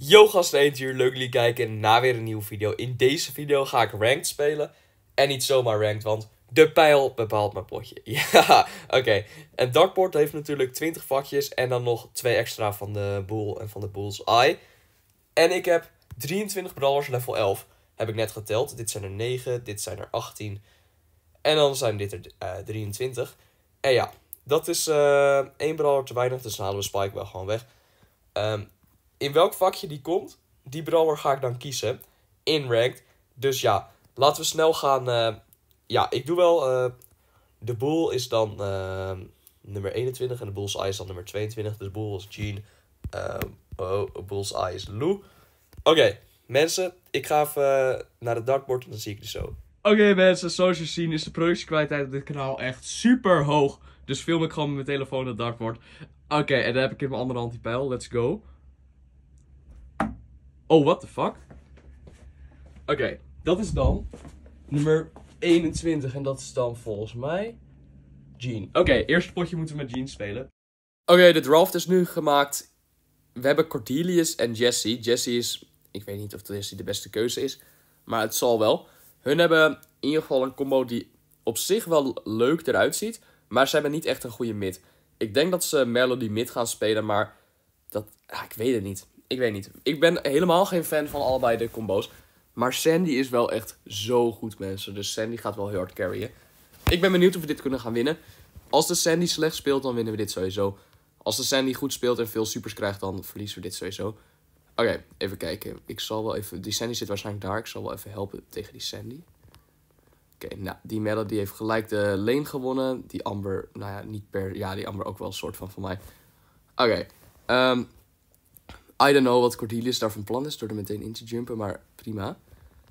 Yo gasten eentje, leuk jullie kijken naar weer een nieuwe video. In deze video ga ik ranked spelen. En niet zomaar ranked, want de pijl bepaalt mijn potje. ja, oké. Een En Darkboard heeft natuurlijk 20 vakjes en dan nog 2 extra van de boel en van de boel's Eye. En ik heb 23 brawlers level 11, heb ik net geteld. Dit zijn er 9, dit zijn er 18 en dan zijn dit er 23. Eh, en ja, dat is uh, één brawler te weinig, dus dan halen we Spike wel gewoon weg. Um, in welk vakje die komt, die brouwer ga ik dan kiezen. In ranked. Dus ja, laten we snel gaan. Eh, ja, ik doe wel. Eh, de Boel is dan eh, nummer 21 en de Bullseye is dan nummer 22. Dus de Boel is Jean. oh, Bullseye is Lou. Oké, mensen, ik ga even naar het dartboard en dan zie ik je zo. Oké mensen, zoals je ziet is de productiekwaliteit op dit kanaal echt super hoog. Dus film ik gewoon met mijn telefoon het dartboard. Oké, en dan heb ik in mijn andere hand die pijl. Let's go. Oh, what the fuck? Oké, dat is dan nummer 21 en dat is dan volgens mij Jean. Oké, eerste potje moeten we met Jean spelen. Oké, de draft is nu gemaakt. We hebben Cordelius en Jesse. Jesse is, ik weet niet of Jesse de beste keuze is, maar het zal wel. Hun hebben in ieder geval een combo die op zich wel leuk eruit ziet, maar ze hebben niet echt een goede mid. Ik denk dat ze Melody mid gaan spelen, maar dat, ah, ik weet het niet ik weet niet. Ik ben helemaal geen fan van allebei de combo's. Maar Sandy is wel echt zo goed, mensen. Dus Sandy gaat wel heel hard carryen. Ik ben benieuwd of we dit kunnen gaan winnen. Als de Sandy slecht speelt, dan winnen we dit sowieso. Als de Sandy goed speelt en veel supers krijgt, dan verliezen we dit sowieso. Oké, even kijken. Ik zal wel even... Die Sandy zit waarschijnlijk daar. Ik zal wel even helpen tegen die Sandy. Oké, nou, die Melody heeft gelijk de lane gewonnen. Die Amber, nou ja, niet per... Ja, die Amber ook wel een soort van van mij. Oké, okay, ehm, I don't know wat Cordelius daarvan plan is door er meteen in te jumpen, maar prima.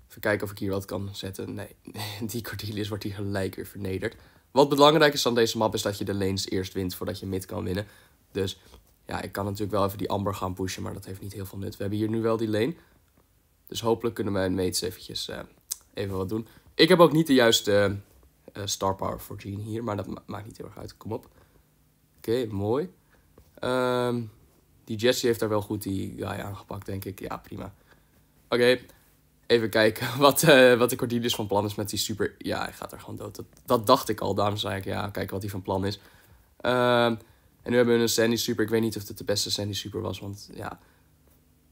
Even kijken of ik hier wat kan zetten. Nee, die Cordelius wordt hier gelijk weer vernederd. Wat belangrijk is aan deze map is dat je de lanes eerst wint voordat je mid kan winnen. Dus ja, ik kan natuurlijk wel even die Amber gaan pushen, maar dat heeft niet heel veel nut. We hebben hier nu wel die lane. Dus hopelijk kunnen mijn mates eventjes eh, even wat doen. Ik heb ook niet de juiste eh, star power voor hier, maar dat maakt niet heel erg uit. Kom op. Oké, mooi. Ehm... Um die Jesse heeft daar wel goed die guy aangepakt, denk ik. Ja, prima. Oké, even kijken wat, eh, wat de Cordelis van plan is met die super... Ja, hij gaat er gewoon dood. Dat, dacht ik al, daarom zei ik, ja, kijken wat hij van plan is. Ehm, en nu hebben we een Sandy super. Ik weet niet of het de beste Sandy super was, want ja...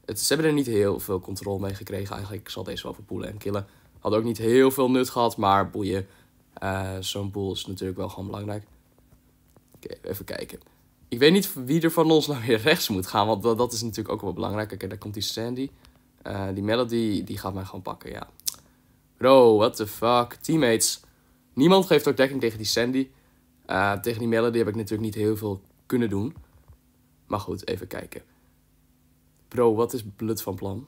Het, ze hebben er niet heel veel controle mee gekregen eigenlijk. Ik zal deze wel verpoelen en killen. Had ook niet heel veel nut gehad, maar boeien. Eh, zo'n boel is natuurlijk wel gewoon belangrijk. Oké, even kijken ik weet niet wie er van ons nou weer rechts moet gaan, want dat, is natuurlijk ook wel belangrijk. Kijk, daar komt die Sandy. Eh, die Melody, die gaat mij gewoon pakken, ja. Bro, what the fuck. Teammates. Niemand geeft ook dekking tegen die Sandy. Eh, tegen die Melody heb ik natuurlijk niet heel veel kunnen doen. Maar goed, even kijken. Bro, wat is blut van plan?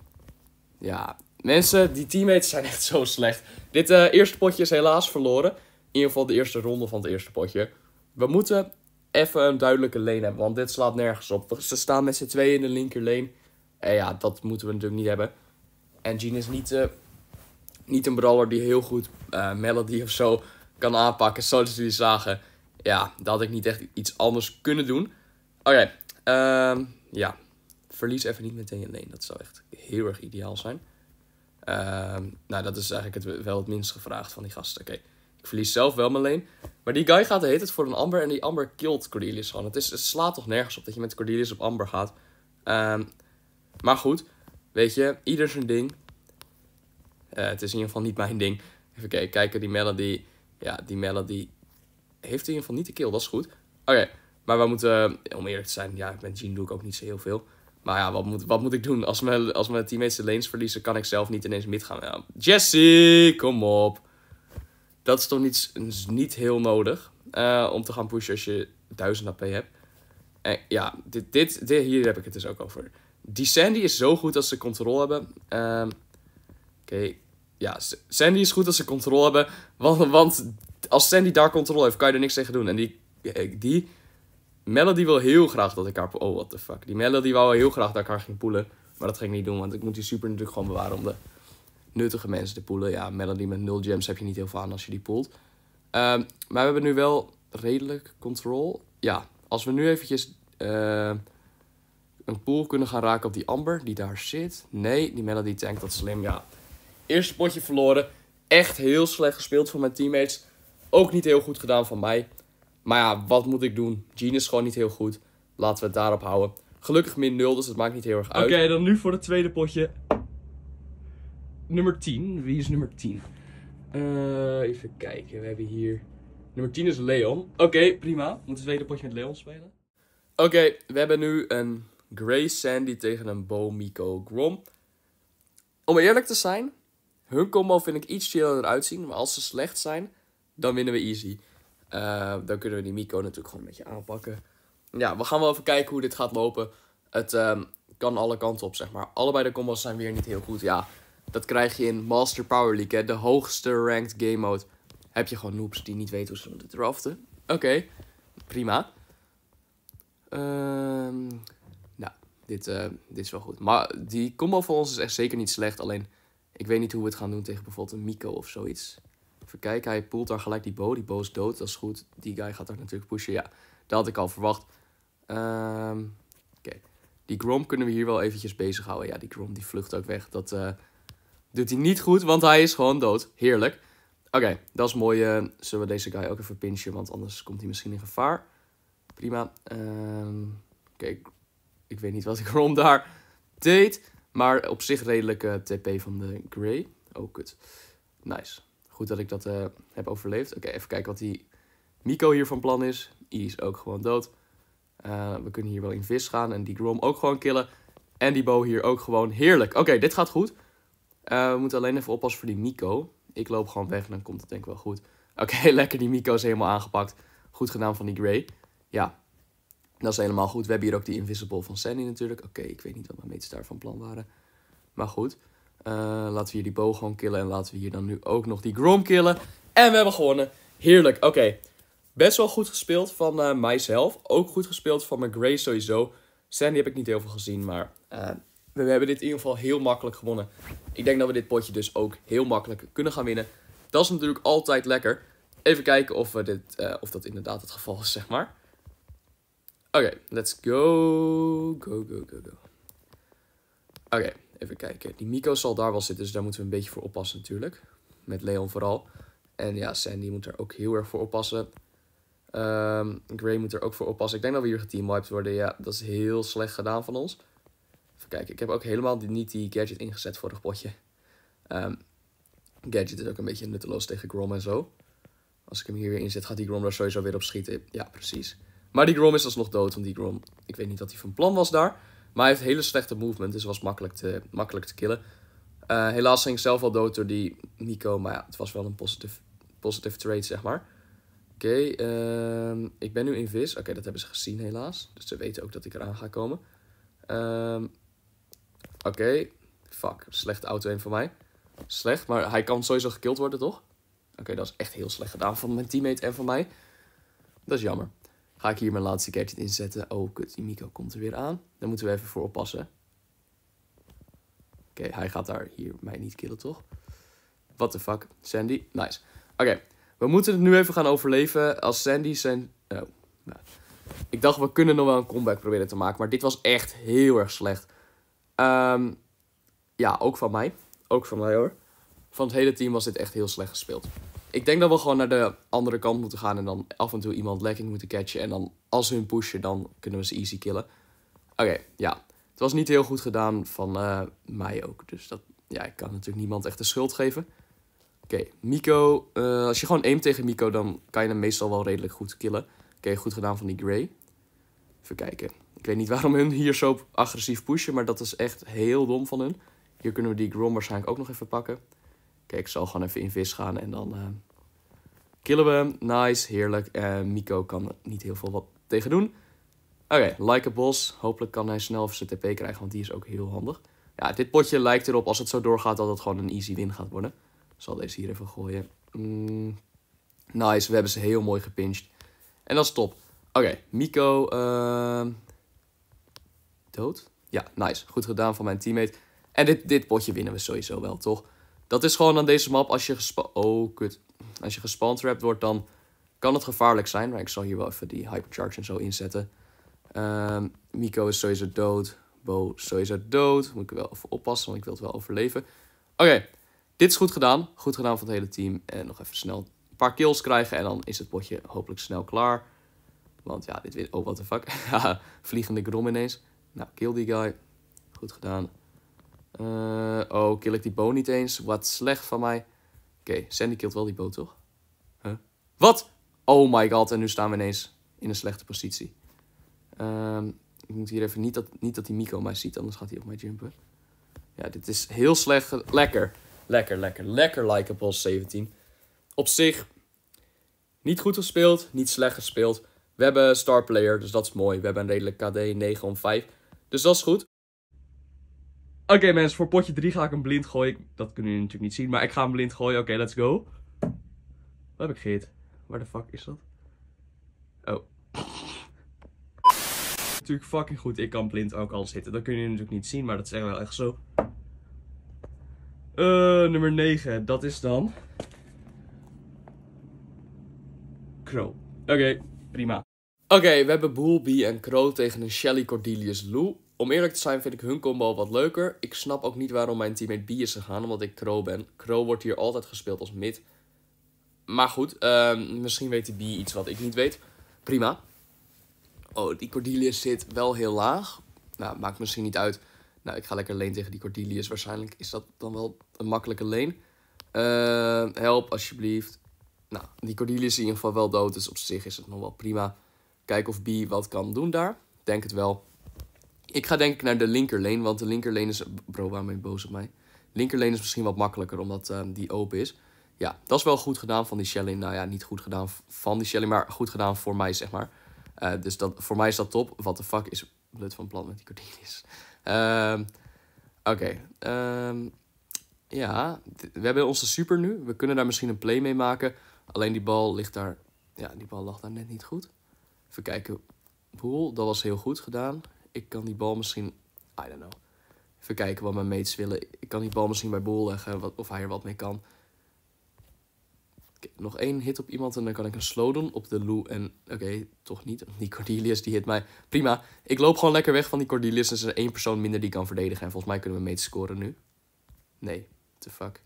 Ja, mensen, die teammates zijn echt zo slecht. Dit eh, eerste potje is helaas verloren. In ieder geval de eerste ronde van het eerste potje. We moeten even een duidelijke lane hebben. Want dit slaat nergens op. Ze staan met z'n tweeën in de linker lane. En ja, dat moeten we natuurlijk niet hebben. En Jean is niet, uh, niet een brawler die heel goed uh, Melody of zo kan aanpakken. Zoals jullie zagen. Ja, dat had ik niet echt iets anders kunnen doen. Oké, ehm, ja. Verlies even niet meteen je lane. Dat zou echt heel erg ideaal zijn. Ehm, nou, dat is eigenlijk het, wel het minst gevraagd van die gasten. Oké. Ik verlies zelf wel mijn lane. Maar die guy gaat de hele het voor een Amber en die Amber killt Cordelius gewoon. Het, is, het slaat toch nergens op dat je met Cordelius op Amber gaat. Ehm, maar goed, weet je, ieder zijn ding. Eh, het is in ieder geval niet mijn ding. Even kijken, kijken, die Melody. Ja, die Melody heeft in ieder geval niet de kill, dat is goed. Oké, maar we moeten, eh, om eerlijk te zijn, ja, met Jean doe ik ook niet zo heel veel. Maar ja, wat moet, wat moet ik doen? Als mijn, als mijn teammates de lanes verliezen, kan ik zelf niet ineens mid gaan. Ja, Jesse, kom op dat is toch niet, is niet heel nodig eh, om te gaan pushen als je 1000 AP hebt. En ja, dit, dit, dit, hier heb ik het dus ook over. Die Sandy is zo goed als ze controle hebben. Ehm, oké, ja, Sandy is goed als ze controle hebben. Want, want als Sandy daar controle heeft, kan je er niks tegen doen. En die, eh, die Melody wil heel graag dat ik haar... Oh, what the fuck. Die Melody wou heel graag dat ik haar ging poelen. Maar dat ging ik niet doen, want ik moet die super natuurlijk gewoon bewaren om de nuttige mensen te poelen. Ja, Melody met 0 gems heb je niet heel veel aan als je die poelt. Ehm, maar we hebben nu wel redelijk control. Ja, als we nu eventjes eh, een pool kunnen gaan raken op die Amber die daar zit. Nee, die Melody tankt dat slim. Ja, eerste potje verloren. Echt heel slecht gespeeld van mijn teammates. Ook niet heel goed gedaan van mij. Maar ja, wat moet ik doen? Jean is gewoon niet heel goed. Laten we het daarop houden. Gelukkig min 0, dus dat maakt niet heel erg uit. Oké, dan nu voor het tweede potje nummer 10. Wie is nummer 10? Eh, even kijken, we hebben hier... Nummer 10 is Leon. Oké, okay, prima. We moeten tweede potje met Leon spelen. Oké, we hebben nu een Grey Sandy tegen een Bo Miko Grom. Om eerlijk te zijn, hun combo vind ik iets chiller uitzien. Maar als ze slecht zijn, dan winnen we easy. Eh, dan kunnen we die Miko natuurlijk gewoon een beetje aanpakken. Ja, we gaan wel even kijken hoe dit gaat lopen. Het ehm, kan alle kanten op, zeg maar. Allebei de combos zijn weer niet heel goed. Ja, dat krijg je in Master Power League, hè, de hoogste ranked game mode. Heb je gewoon noobs die niet weten hoe ze moeten draften. Oké, prima. Ehm, nou, dit, eh, dit is wel goed. Maar die combo van ons is echt zeker niet slecht. Alleen, ik weet niet hoe we het gaan doen tegen bijvoorbeeld een Miko of zoiets. Even kijken, hij poelt daar gelijk die Bo. Die Bo is dood, dat is goed. Die guy gaat daar natuurlijk pushen. Ja, dat had ik al verwacht. Ehm, oké, die Grom kunnen we hier wel eventjes bezighouden. Ja, die Grom die vlucht ook weg. Dat... Eh, Doet hij niet goed, want hij is gewoon dood. Heerlijk. Oké, dat is mooi. Eh, zullen we deze guy ook even pinchen, want anders komt hij misschien in gevaar. Prima. Ehm, oké, ik, weet niet wat ik rond daar deed. Maar op zich redelijke eh, TP van de Grey. Oh, kut. Nice. Goed dat ik dat eh, heb overleefd. Oké, even kijken wat die Miko hier van plan is. Die is ook gewoon dood. we kunnen hier wel in vis gaan en die Grom ook gewoon killen. En die Bo hier ook gewoon heerlijk. Oké, dit gaat goed. Eh, we moeten alleen even oppassen voor die Miko. Ik loop gewoon weg, dan komt het denk ik wel goed. Oké, lekker, die Miko is helemaal aangepakt. Goed gedaan van die Grey. Ja, dat is helemaal goed. We hebben hier ook die Invisible van Sandy natuurlijk. Oké, ik weet niet wat mijn meters daar van plan waren. Maar goed, eh, laten we hier die Bo gewoon killen. En laten we hier dan nu ook nog die Grom killen. En we hebben gewonnen. Heerlijk, oké. Best wel goed gespeeld van eh, mijzelf. Ook goed gespeeld van mijn Grey sowieso. Sandy heb ik niet heel veel gezien, maar we hebben dit in ieder geval heel makkelijk gewonnen. Ik denk dat we dit potje dus ook heel makkelijk kunnen gaan winnen. Dat is natuurlijk altijd lekker. Even kijken of, we dit, eh, of dat inderdaad het geval is, zeg maar. Oké, let's go. Go, go, go, go. Oké, even kijken. Die Miko zal daar wel zitten, dus daar moeten we een beetje voor oppassen natuurlijk. Met Leon vooral. En ja, Sandy moet er ook heel erg voor oppassen. Ehm, Gray moet er ook voor oppassen. Ik denk dat we hier geteamwiped worden. Ja, dat is heel slecht gedaan van ons. Kijk, ik heb ook helemaal niet die gadget ingezet voor het potje. Ehm, gadget is ook een beetje nutteloos tegen Grom en zo. Als ik hem hier weer inzet, gaat die Grom daar sowieso weer op schieten. Ja, precies. Maar die Grom is alsnog dood, want die Grom, ik weet niet dat hij van plan was daar. Maar hij heeft hele slechte movement, dus was makkelijk te, makkelijk te killen. Uh, helaas ging ik zelf al dood door die Nico, maar ja, het was wel een positief trade, zeg maar. Oké, okay, ehm, ik ben nu in vis. Oké, dat hebben ze gezien helaas. Dus ze weten ook dat ik eraan ga komen. Ehm Oké. Fuck, slechte auto een van mij. Slecht, maar hij kan sowieso gekild worden, toch? Oké, dat is echt heel slecht gedaan van mijn teammate en van mij. Dat is jammer. Ga ik hier mijn laatste gadget inzetten. Oh, kut, die Miko komt er weer aan. Daar moeten we even voor oppassen. Oké, hij gaat daar hier mij niet killen, toch? What the fuck, Sandy. Nice. Oké, we moeten het nu even gaan overleven. Als Sandy zijn... Oh, nou. Ik dacht, we kunnen nog wel een comeback proberen te maken. Maar dit was echt heel erg slecht. Um, ja, ook van mij. Ook van mij hoor. Van het hele team was dit echt heel slecht gespeeld. Ik denk dat we gewoon naar de andere kant moeten gaan en dan af en toe iemand lekking moeten catchen. En dan als ze hun pushen, dan kunnen we ze easy killen. Oké, ja. Het was niet heel goed gedaan van eh, mij ook. Dus dat, ja, ik kan natuurlijk niemand echt de schuld geven. Oké, Miko. Eh, als je gewoon aimt tegen Miko, dan kan je hem meestal wel redelijk goed killen. Oké, goed gedaan van die Grey. Even kijken. Ik weet niet waarom hun hier zo agressief pushen, maar dat is echt heel dom van hun. Hier kunnen we die Grom waarschijnlijk ook nog even pakken. Kijk, ik zal gewoon even in vis gaan en dan eh, killen we hem. Nice, heerlijk. Uh, Miko kan niet heel veel wat tegen doen. Oké, like a boss. Hopelijk kan hij snel zijn TP krijgen, want die is ook heel handig. Ja, dit potje lijkt erop, als het zo doorgaat, dat het gewoon een easy win gaat worden. Ik zal deze hier even gooien. Mm, nice, we hebben ze heel mooi gepincht. En dat is top. Oké, Miko... Eh, dood? Ja, nice. Goed gedaan van mijn teammate. En dit, dit potje winnen we sowieso wel, toch? Dat is gewoon aan deze map. Als je, gespa oh, Als je wordt, dan kan het gevaarlijk zijn. Maar ik zal hier wel even die hypercharge en zo inzetten. Um, Miko is sowieso dood. Bo is sowieso dood. Moet ik wel even oppassen, want ik wil het wel overleven. Oké, dit is goed gedaan. Goed gedaan van het hele team. En nog even snel een paar kills krijgen. En dan is het potje hopelijk snel klaar. Want ja, dit weer... Oh, what the fuck. Vliegende grom ineens. Nou, kill die guy. Goed gedaan. Eh, oh, kill ik die Bo niet eens? Wat slecht van mij. Oké, Sandy killt wel die boot, toch? Huh? Wat? Oh my god, en nu staan we ineens in een slechte positie. Ehm, ik moet hier even niet dat, niet dat die Miko mij ziet, anders gaat hij op mij jumpen. Ja, dit is heel slecht. Lekker. Lekker, lekker. Lekker like 17. Op zich, niet goed gespeeld, niet slecht gespeeld. We hebben star player, dus dat is mooi. We hebben een redelijk KD 9 om 5. Dus dat is goed. Oké mensen, voor potje 3 ga ik een blind gooien. Dat kunnen jullie natuurlijk niet zien, maar ik ga hem blind gooien. Oké, let's go. Wat heb ik gehit? Waar de fuck is dat? Oh. natuurlijk fucking goed. Ik kan blind ook al zitten. Dat kunnen jullie natuurlijk niet zien, maar dat is echt wel echt zo. Uh, nummer 9. Dat is dan... Crow. Oké, prima. Oké, we hebben Boelby en Crow tegen een Shelly Cordelius Lou. Om eerlijk te zijn vind ik hun combo wat leuker. Ik snap ook niet waarom mijn teammate B is gegaan, omdat ik Crow ben. Crow wordt hier altijd gespeeld als mid. Maar goed, ehm, misschien weet die B iets wat ik niet weet. Prima. Oh, die Cordelius zit wel heel laag. Nou, maakt misschien niet uit. Nou, ik ga lekker leen tegen die Cordelius. Waarschijnlijk is dat dan wel een makkelijke leen. Ehm, help, alsjeblieft. Nou, die Cordelius is in ieder geval wel dood, dus op zich is het nog wel prima. Kijken of B wat kan doen daar. Denk het wel. Ik ga denk ik naar de linkerlane, want de linkerlane is... Bro, waarom ben je boos op mij? Linkerlane is misschien wat makkelijker, omdat ehm, die open is. Ja, dat is wel goed gedaan van die Shelling. Nou ja, niet goed gedaan van die Shelling, maar goed gedaan voor mij, zeg maar. Eh, dus dat, voor mij is dat top. Wat de fuck is blut van plan met die Cordelis? Ehm, oké. Ehm, ja, we hebben onze super nu. We kunnen daar misschien een play mee maken. Alleen die bal ligt daar... Ja, die bal lag daar net niet goed. Even kijken. Boel, dat was heel goed gedaan. Ik kan die bal misschien... I don't know. Even kijken wat mijn mates willen. Ik kan die bal misschien bij Boel leggen wat, of hij er wat mee kan. Okay, nog één hit op iemand en dan kan ik een slow doen op de Lou. En oké, toch niet. Die Cordelius die hit mij. Prima. Ik loop gewoon lekker weg van die Cordelius. En er is één persoon minder die kan verdedigen. En volgens mij kunnen we mates scoren nu. Nee, the fuck.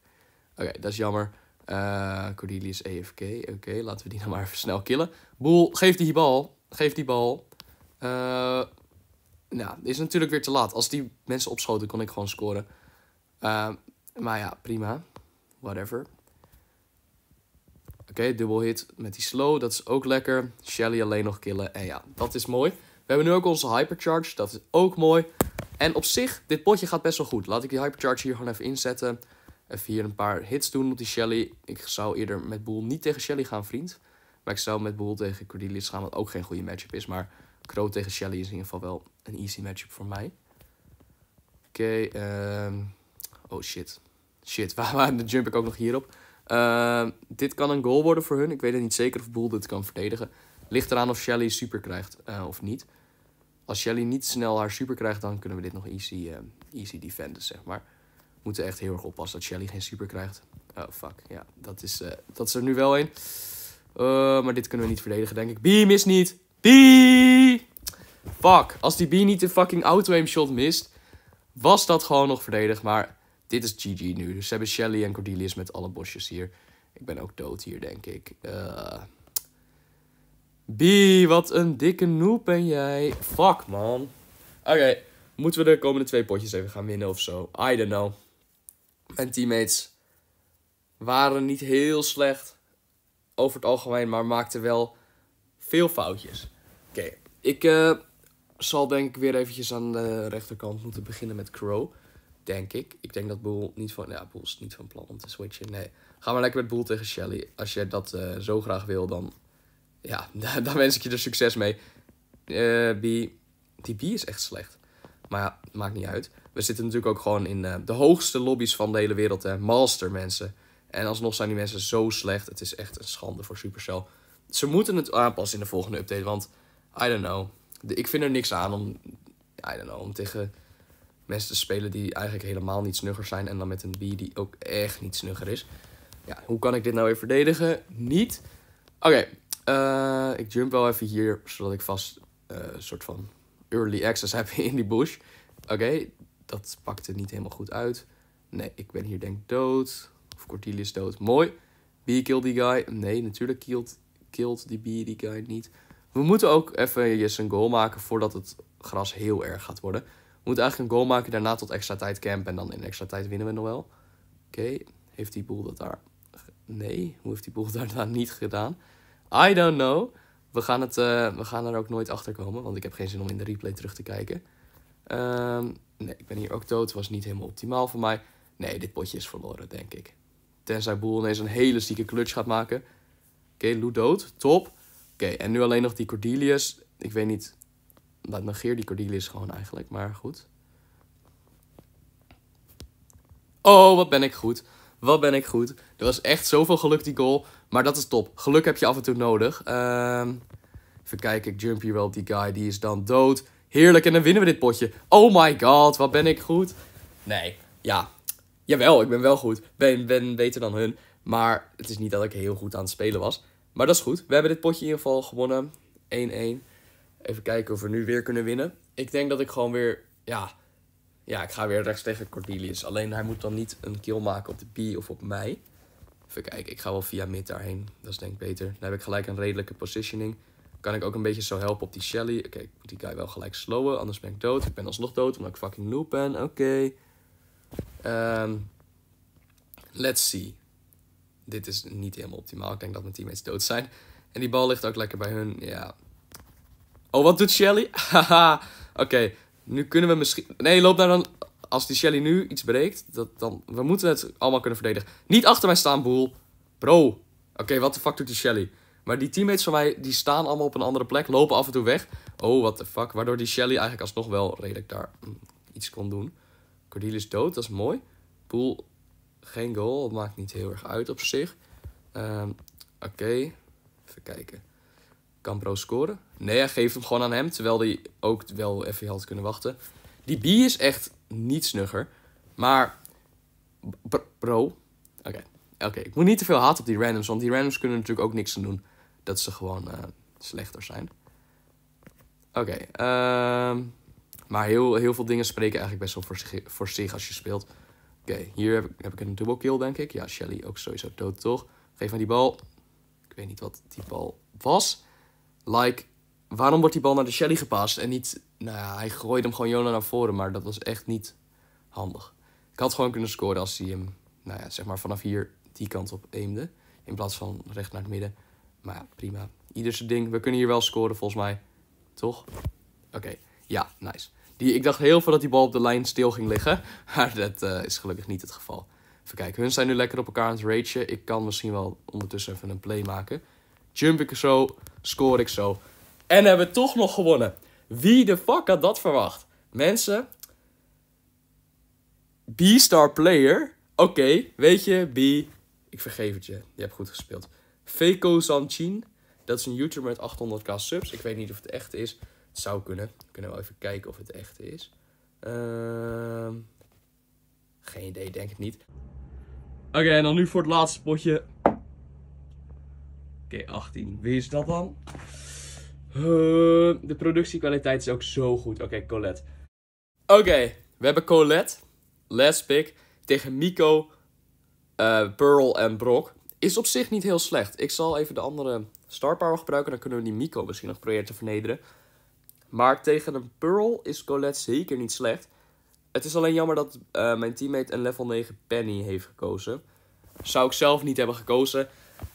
Oké, dat is jammer. Uh, eh, Cordelius EFK. Oké, laten we die nou maar even snel killen. Boel, geef die bal. Geef die bal. Uh, nou, is natuurlijk weer te laat. Als die mensen opschoten, kon ik gewoon scoren. Uh, maar ja, prima. Whatever. Oké, okay, dubbel hit met die slow. Dat is ook lekker. Shelly alleen nog killen. En ja, dat is mooi. We hebben nu ook onze hypercharge. Dat is ook mooi. En op zich, dit potje gaat best wel goed. Laat ik die hypercharge hier gewoon even inzetten even hier een paar hits doen op die Shelly. Ik zou eerder met Boel niet tegen Shelly gaan, vriend. Maar ik zou met Boel tegen Cordelius gaan, wat ook geen goede matchup is. Maar Kroo tegen Shelly is in ieder geval wel een easy matchup voor mij. Oké, okay, ehm, oh shit. Shit, waar, jump ik ook nog hierop? Uh, dit kan een goal worden voor hun. Ik weet het niet zeker of Boel dit kan verdedigen. Ligt eraan of Shelly super krijgt eh, of niet. Als Shelly niet snel haar super krijgt, dan kunnen we dit nog easy, uh, easy defenden, zeg maar moeten echt heel erg oppassen dat Shelly geen super krijgt. Oh, fuck. Ja, dat is, eh, dat is er nu wel in. Eh, maar dit kunnen we niet verdedigen, denk ik. B mist niet. B! Fuck. Als die B niet de fucking auto-aim shot mist, was dat gewoon nog verdedigd. Maar dit is GG nu. Dus ze hebben Shelly en Cordelius met alle bosjes hier. Ik ben ook dood hier, denk ik. Uh... Eh. B, wat een dikke noep ben jij. Fuck, man. Oké, moeten we de komende twee potjes even gaan winnen of zo? I don't know. Mijn teammates waren niet heel slecht over het algemeen, maar maakten wel veel foutjes. Oké, ik eh, zal denk ik weer eventjes aan de rechterkant moeten beginnen met Crow. Denk ik. Ik denk dat Boel niet van... Ja, Boel is niet van plan om te switchen. Nee, ga maar lekker met Boel tegen Shelly. Als je dat eh, zo graag wil, dan... Ja, dan wens ik je er succes mee. Uh, die, die B is echt slecht. Maar ja, maakt niet uit. We zitten natuurlijk ook gewoon in eh, de hoogste lobby's van de hele wereld. Hè? Master mensen. En alsnog zijn die mensen zo slecht. Het is echt een schande voor Supercell. Ze moeten het aanpassen in de volgende update. Want, I don't know. ik vind er niks aan om, I don't know, om tegen mensen te spelen die eigenlijk helemaal niet snugger zijn. En dan met een B die ook echt niet snugger is. Ja, hoe kan ik dit nou weer verdedigen? Niet. Oké, eh, ik jump wel even hier, zodat ik vast een eh, soort van early access hebben in die bush. Oké, dat dat pakte niet helemaal goed uit. Nee, ik ben hier denk dood. Of Cordelia dood. Mooi. Bee kill die guy. Nee, natuurlijk killed, killed die bee die guy niet. We moeten ook even yes, een goal maken voordat het gras heel erg gaat worden. We moeten eigenlijk een goal maken, daarna tot extra tijd camp. En dan in extra tijd winnen we nog wel. Oké, heeft die boel dat daar... Nee, hoe heeft die boel daar dan niet gedaan? I don't know we gaan, het, eh, we gaan er ook nooit achter komen, want ik heb geen zin om in de replay terug te kijken. Ehm, nee, ik ben hier ook dood. Was niet helemaal optimaal voor mij. Nee, dit potje is verloren, denk ik. Tenzij Boel ineens een hele zieke clutch gaat maken. Oké, okay, Lou dood. Top. Oké, en nu alleen nog die Cordelius. Ik weet niet. Laat negeer die Cordelius gewoon eigenlijk, maar goed. Oh, wat ben ik goed. Wat ben ik goed. Er was echt zoveel geluk die goal. Maar dat is top. Geluk heb je af en toe nodig. Ehm, even kijken, ik jump hier wel die guy. Die is dan dood. Heerlijk, en dan winnen we dit potje. Oh my god, wat ben ik goed. Nee, ja. Jawel, ik ben wel goed. Ben, ben beter dan hun. Maar het is niet dat ik heel goed aan het spelen was. Maar dat is goed. We hebben dit potje in ieder geval gewonnen. 1-1. Even kijken of we nu weer kunnen winnen. Ik denk dat ik gewoon weer... Ja, ja ik ga weer rechts tegen Cordelius. Alleen hij moet dan niet een kill maken op de P of op mij. Even kijken, ik ga wel via mid daarheen. Dat is denk ik beter. Dan heb ik gelijk een redelijke positioning. Kan ik ook een beetje zo helpen op die Shelly. Oké, ik moet die guy wel gelijk slowen, anders ben ik dood. Ik ben alsnog dood, omdat ik fucking noob ben. Oké. Ehm, let's see. Dit is niet helemaal optimaal. Ik denk dat mijn teammates dood zijn. En die bal ligt ook lekker bij hun. Ja. Oh, wat doet Shelly? Haha. Oké, nu kunnen we misschien... Nee, loop daar dan als die Shelly nu iets breekt, dat, dan, we moeten het allemaal kunnen verdedigen. Niet achter mij staan, boel. Bro. Oké, wat de fuck doet die Shelly? Maar die teammates van mij, die staan allemaal op een andere plek, lopen af en toe weg. Oh, what the fuck. Waardoor die Shelly eigenlijk alsnog wel redelijk daar mm, iets kon doen. is dood, dat is mooi. Poel, geen goal. maakt niet heel erg uit op zich. Ehm, oké, even kijken. Kan Bro scoren? Nee, hij geeft hem gewoon aan hem. Terwijl hij ook wel even had kunnen wachten. Die B is echt niet snugger. Maar, bro. Oké, oké. ik moet niet te veel haat op die randoms, want die randoms kunnen natuurlijk ook niks aan doen dat ze gewoon eh, slechter zijn. Oké, ehm, maar heel, heel veel dingen spreken eigenlijk best wel voor zich, voor zich als je speelt. Oké, hier heb, heb, ik een double kill, denk ik. Ja, Shelly ook sowieso dood, toch? Geef mij die bal. Ik weet niet wat die bal was. Like, waarom wordt die bal naar de Shelly gepast en niet... Nou ja, hij gooide hem gewoon Jona naar voren, maar dat was echt niet handig. Ik had gewoon kunnen scoren als hij hem, nou ja, zeg maar vanaf hier die kant op eemde. In plaats van recht naar het midden. Maar ja, prima. Ieder zijn ding. We kunnen hier wel scoren volgens mij. Toch? Oké. Ja, nice. Die, ik dacht heel veel dat die bal op de lijn stil ging liggen. Maar dat eh, is gelukkig niet het geval. Even kijken. Hun zijn nu lekker op elkaar aan het ragen. Ik kan misschien wel ondertussen even een play maken. Jump ik zo. Score ik zo. En hebben toch nog gewonnen. Wie de fuck had dat verwacht? Mensen. B-star player. Oké, weet je, B. Ik vergeef het je. Je hebt goed gespeeld. Feko Sanchin. Dat is een YouTuber met 800k subs. Ik weet niet of het echt is. Het zou kunnen. We kunnen wel even kijken of het echt is. Ehm, geen idee, denk ik niet. Oké, en dan nu voor het laatste potje. Oké, 18. Wie is dat dan? de productiekwaliteit is ook zo goed. Oké, Colette. Oké, we hebben Colette, last pick, tegen Miko, eh, Pearl en Brock. Is op zich niet heel slecht. Ik zal even de andere Star Power gebruiken. Dan kunnen we die Miko misschien nog proberen te vernederen. Maar tegen een Pearl is Colette zeker niet slecht. Het is alleen jammer dat eh, mijn teammate een level 9 Penny heeft gekozen. Zou ik zelf niet hebben gekozen.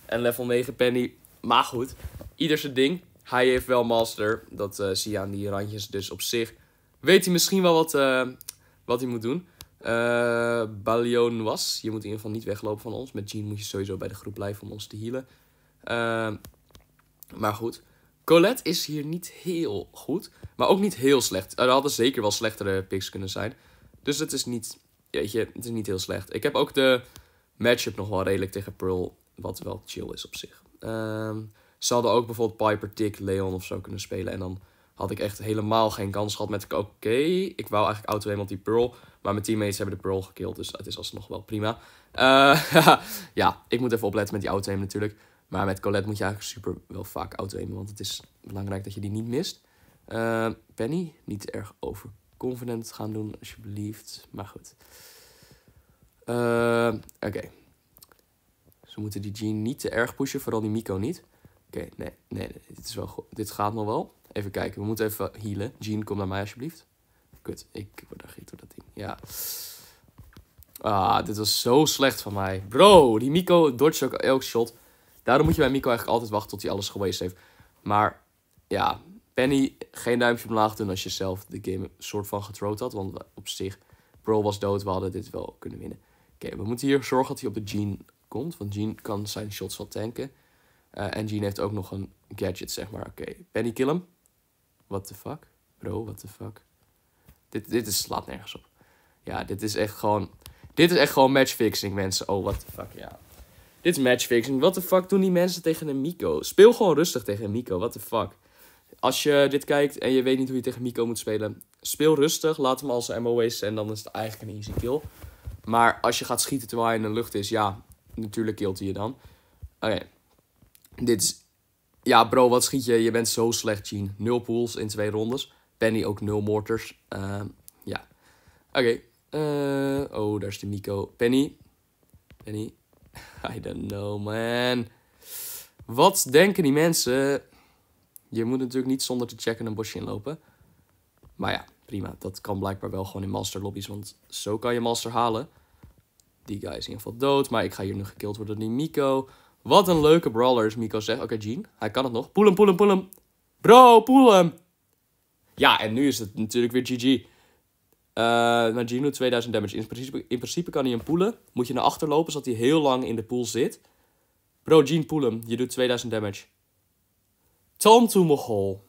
En level 9 Penny. Maar goed, ieder zijn ding. Hij heeft wel master. Dat eh, zie je aan die randjes. Dus op zich weet hij misschien wel wat, eh, wat hij moet doen. Uh, Balion was. Je moet in ieder geval niet weglopen van ons. Met Jean moet je sowieso bij de groep blijven om ons te healen. Ehm, maar goed. Colette is hier niet heel goed. Maar ook niet heel slecht. Er hadden zeker wel slechtere picks kunnen zijn. Dus het is niet, weet je, het is niet heel slecht. Ik heb ook de matchup nog wel redelijk tegen Pearl. Wat wel chill is op zich. Ehm... Ze hadden ook bijvoorbeeld Piper, Dick, Leon of zo kunnen spelen. En dan had ik echt helemaal geen kans gehad met... Oké, ik wou eigenlijk auto op die Pearl. Maar mijn teammates hebben de Pearl gekild. Dus dat is alsnog wel prima. Eh, ja, ik moet even opletten met die auto natuurlijk. Maar met Colette moet je eigenlijk super wel vaak auto Want het is belangrijk dat je die niet mist. Eh, Penny, niet erg overconfident gaan doen alsjeblieft. Maar goed. Eh, oké. Ze moeten die Jean niet te erg pushen. Vooral die Miko niet. Oké, nee, nee, dit, is wel goed. dit gaat nog wel. Even kijken, we moeten even healen. Jean, kom naar mij alsjeblieft. Kut, ik word daar door dat ding. Ja. Ah, dit was zo slecht van mij. Bro, die Miko dodge ook elk shot. Daarom moet je bij Miko eigenlijk altijd wachten tot hij alles geweest heeft. Maar ja, Penny, geen duimpje omlaag doen als je zelf de game soort van getrood had. Want op zich, Bro was dood, we hadden dit wel kunnen winnen. Oké, we moeten hier zorgen dat hij op de Jean komt. Want Jean kan zijn shots wel tanken. Eh, en Jean heeft ook nog een gadget, zeg maar. Oké, okay. Penny kill hem. What the fuck? Bro, what the fuck? Dit, dit is, slaat nergens op. Ja, dit is echt gewoon... Dit is echt gewoon matchfixing, mensen. Oh, what the fuck, ja. Dit is matchfixing. What the fuck doen die mensen tegen een Miko? Speel gewoon rustig tegen een Miko. What the fuck? Als je dit kijkt en je weet niet hoe je tegen Miko moet spelen... Speel rustig. Laat hem al zijn MOAs en dan is het eigenlijk een easy kill. Maar als je gaat schieten terwijl hij in de lucht is... Ja, natuurlijk killt hij je dan. Oké. Dit is... Ja, bro, wat schiet je? Je bent zo slecht, Jean. Nul pools in twee rondes. Penny ook nul mortars. Ehm, ja. Oké. Eh, oh, daar is de Miko. Penny. Penny. I don't know, man. Wat denken die mensen? Je moet natuurlijk niet zonder te checken een bosje inlopen. Maar ja, prima. Dat kan blijkbaar wel gewoon in master lobbies. Want zo kan je master halen. Die guy is in ieder geval dood. Maar ik ga hier nu gekild worden door die Miko. Wat een leuke brawler is Miko zegt. Oké, Jean. Hij kan het nog. Poel hem, poel hem, hem. Bro, poel hem. Ja, en nu is het natuurlijk weer GG. Uh, eh, maar Jean doet 2000 damage. In principe, kan hij hem poelen. Moet je naar achter lopen, zodat hij heel lang in de pool zit. Bro, Jean, poel hem. Je doet 2000 damage. Tantumogol.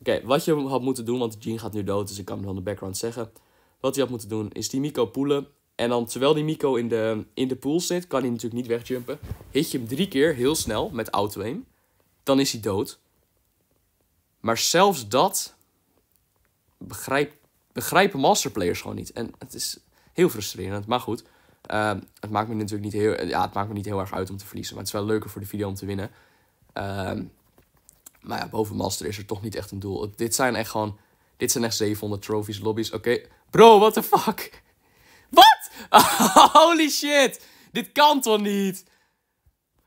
Oké, wat je had moeten doen, want Jean gaat nu dood, dus ik kan hem van de background zeggen. Wat hij had moeten doen, is die Miko poelen en dan terwijl die Miko in de, in de pool zit, kan hij natuurlijk niet wegjumpen. Hit je hem drie keer heel snel met auto aim, dan is hij dood. Maar zelfs dat begrijp, begrijpen masterplayers gewoon niet. En het is heel frustrerend, maar goed. Ehm, het maakt me natuurlijk niet heel, ja, het maakt me niet heel erg uit om te verliezen. Maar het is wel leuker voor de video om te winnen. Ehm, maar ja, boven master is er toch niet echt een doel. Dit zijn echt gewoon... Dit zijn echt 700 trophies, lobby's. Oké. Bro, what the fuck? Holy shit! Dit kan toch niet?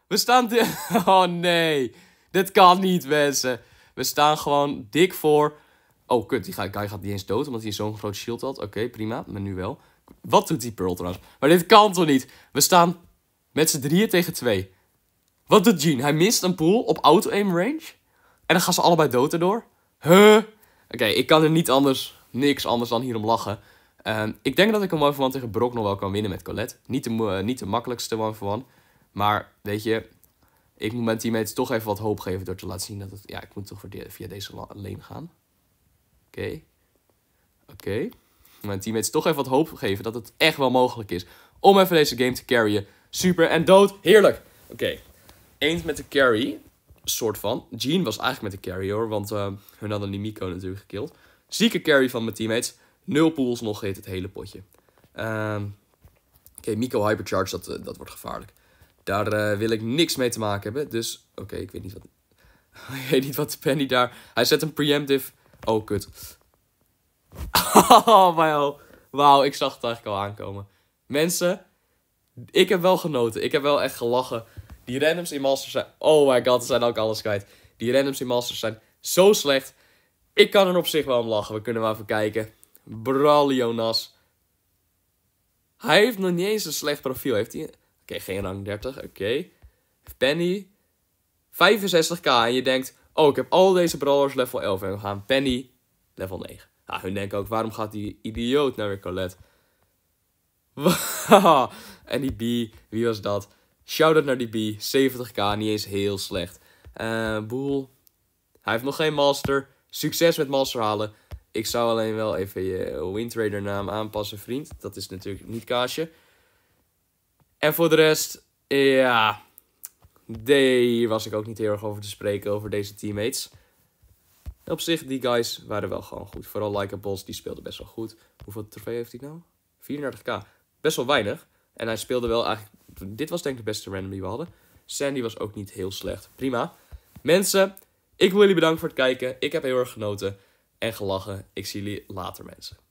We staan... Oh nee. Dit kan niet, mensen. We staan gewoon dik voor... Oh, kut. Die guy gaat niet eens dood, omdat hij zo'n groot shield had. Oké, prima. Maar nu wel. Wat doet die Pearl trouwens? Maar dit kan toch niet? We staan met z'n drieën tegen twee. Wat doet Jean? Hij mist een pool op auto-aim range. En dan gaan ze allebei dood erdoor. Huh? Oké, ik kan er niet anders, niks anders dan hierom lachen. Ehm, ik denk dat ik een one-for-one tegen Brock nog wel kan winnen met Colette. Niet de, eh, niet de makkelijkste one-for-one. Maar weet je, ik moet mijn teammates toch even wat hoop geven door te laten zien dat het... Ja, ik moet toch via deze lane gaan. Oké. Oké. Mijn teammates toch even wat hoop geven dat het echt wel mogelijk is om even deze game te carryen. Super en dood. Heerlijk. Oké. Eens met de carry. Soort van. Jean was eigenlijk met de carry hoor, want hun eh, hadden die Miko natuurlijk gekild. Zieke carry van mijn teammates. Nul pools nog heet het hele potje. Ehm, oké, okay, Miko Hypercharge, dat, eh, dat wordt gevaarlijk. Daar eh, wil ik niks mee te maken hebben. Dus, oké, ik weet niet wat... ik weet niet wat Penny daar... Hij zet een preemptive... Oh, kut. Oh, wauw. Wauw, ik zag het eigenlijk al aankomen. Mensen, ik heb wel genoten. Ik heb wel echt gelachen. Die randoms in Masters zijn... Oh my god, ze zijn ook alles kwijt. Die randoms in Masters zijn zo slecht. Ik kan er op zich wel om lachen. We kunnen maar even kijken. Jonas. Hij heeft nog niet eens een slecht profiel. Heeft hij... Oké, geen rang 30. Oké. Penny. 65k. En je denkt, oh, ik heb al deze brawlers level 11. En we gaan Penny level 9. Nou, hun denken ook, waarom gaat die idioot naar nou weer Colette? en die B, wie was dat? Shout out naar die B. 70k, niet eens heel slecht. Eh, boel. Hij heeft nog geen master. Succes met master halen. Ik zou alleen wel even je Windrader naam aanpassen, vriend. Dat is natuurlijk niet kaasje. En voor de rest, ja, daar was ik ook niet heel erg over te spreken over deze teammates. Op zich, die guys waren wel gewoon goed. Vooral Like die speelde best wel goed. Hoeveel trofee heeft hij nou? 34k. Best wel weinig. En hij speelde wel eigenlijk... Dit was denk ik de beste random die we hadden. Sandy was ook niet heel slecht. Prima. Mensen, ik wil jullie bedanken voor het kijken. Ik heb heel erg genoten en gelachen. Ik zie jullie later, mensen.